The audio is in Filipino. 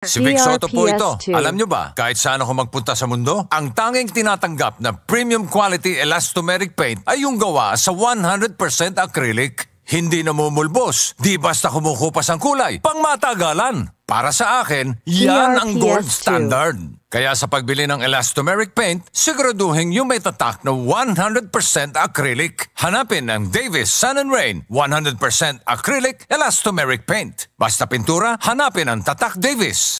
Si Vic Soto po ito. Alam nyo ba, kahit saan ako magpunta sa mundo, ang tanging tinatanggap na premium quality elastomeric paint ay yung gawa sa 100% acrylic. Hindi namumulbos, di basta kumukupas ang kulay, pangmatagalan. Para sa akin, yan ang gold standard. Kaya sa pagbili ng elastomeric paint, siguraduhin yung may tatak na 100% acrylic. Hanapin ang Davis Sun and Rain 100% acrylic elastomeric paint. Basta pintura, hanapin ang Tatak Davis.